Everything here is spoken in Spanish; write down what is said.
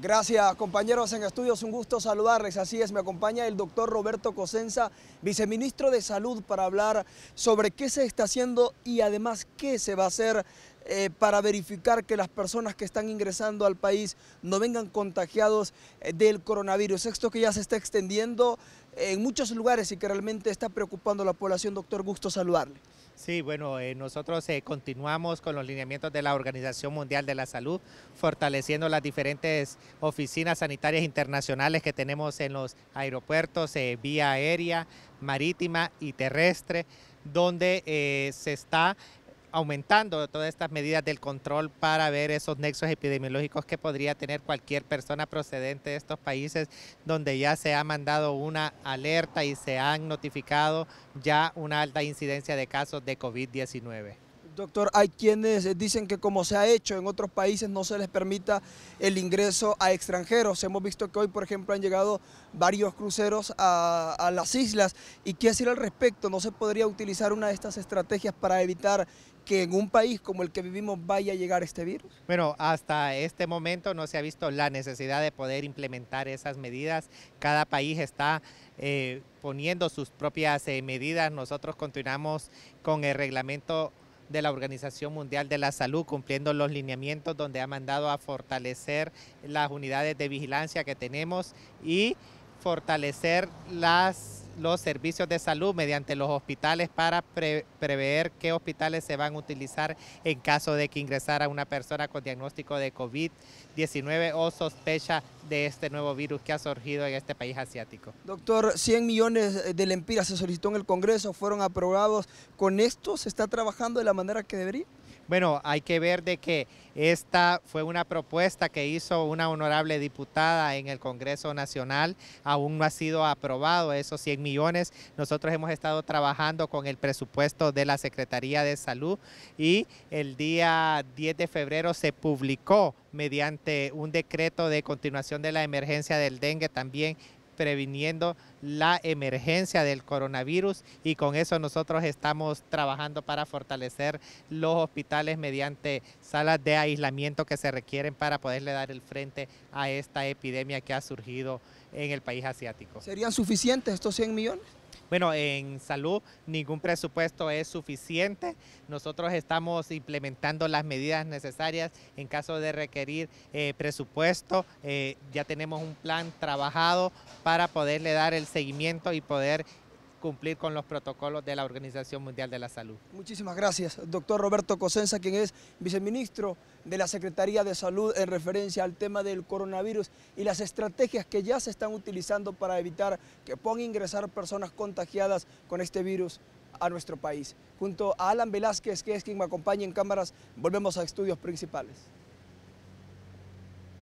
Gracias, compañeros en estudios. Un gusto saludarles. Así es, me acompaña el doctor Roberto Cosenza, viceministro de Salud, para hablar sobre qué se está haciendo y además qué se va a hacer eh, para verificar que las personas que están ingresando al país no vengan contagiados eh, del coronavirus. Esto que ya se está extendiendo en muchos lugares y que realmente está preocupando a la población. Doctor, gusto saludarle. Sí, bueno, eh, nosotros eh, continuamos con los lineamientos de la Organización Mundial de la Salud, fortaleciendo las diferentes oficinas sanitarias internacionales que tenemos en los aeropuertos, eh, vía aérea, marítima y terrestre, donde se está aumentando todas estas medidas del control para ver esos nexos epidemiológicos que podría tener cualquier persona procedente de estos países donde ya se ha mandado una alerta y se han notificado ya una alta incidencia de casos de COVID-19. Doctor, hay quienes eh, dicen que como se ha hecho en otros países no se les permita el ingreso a extranjeros. Hemos visto que hoy, por ejemplo, han llegado varios cruceros a, las islas. ¿Y qué decir al respecto? ¿No se podría utilizar una de estas estrategias para evitar que en un país como el que vivimos vaya a llegar este virus? Bueno, hasta este momento no se ha visto la necesidad de poder implementar esas medidas. Cada país está eh, poniendo sus propias eh, medidas. Nosotros continuamos con el reglamento de la Organización Mundial de la Salud, cumpliendo los lineamientos donde ha mandado a fortalecer las unidades de vigilancia que tenemos y fortalecer las los servicios de salud mediante los hospitales para prever qué hospitales se van a utilizar en caso de que ingresara una persona con diagnóstico de COVID-19 o sospecha de este nuevo virus que ha surgido en este país asiático. Doctor, 100 millones de lempiras se solicitó en el Congreso, fueron aprobados. ¿Con esto se está trabajando de la manera que debería? Bueno, hay que ver de que esta fue una propuesta que hizo una honorable diputada en el Congreso Nacional. Aún no ha sido aprobado esos 100 millones. Nosotros hemos estado trabajando con el presupuesto de la Secretaría de Salud y el día 10 de febrero se publicó mediante un decreto de continuación de la emergencia del dengue también previniendo la emergencia del coronavirus y con eso nosotros estamos trabajando para fortalecer los hospitales mediante salas de aislamiento que se requieren para poderle dar el frente a esta epidemia que ha surgido en el país asiático. ¿Serían suficientes estos 100 millones? Bueno, en salud ningún presupuesto es suficiente. Nosotros estamos implementando las medidas necesarias en caso de requerir eh, presupuesto. Eh, ya tenemos un plan trabajado para poderle dar el seguimiento y poder cumplir con los protocolos de la Organización Mundial de la Salud. Muchísimas gracias, doctor Roberto Cosenza, quien es viceministro de la Secretaría de Salud en referencia al tema del coronavirus y las estrategias que ya se están utilizando para evitar que puedan ingresar personas contagiadas con este virus a nuestro país. Junto a Alan Velázquez, que es quien me acompaña en cámaras, volvemos a estudios principales.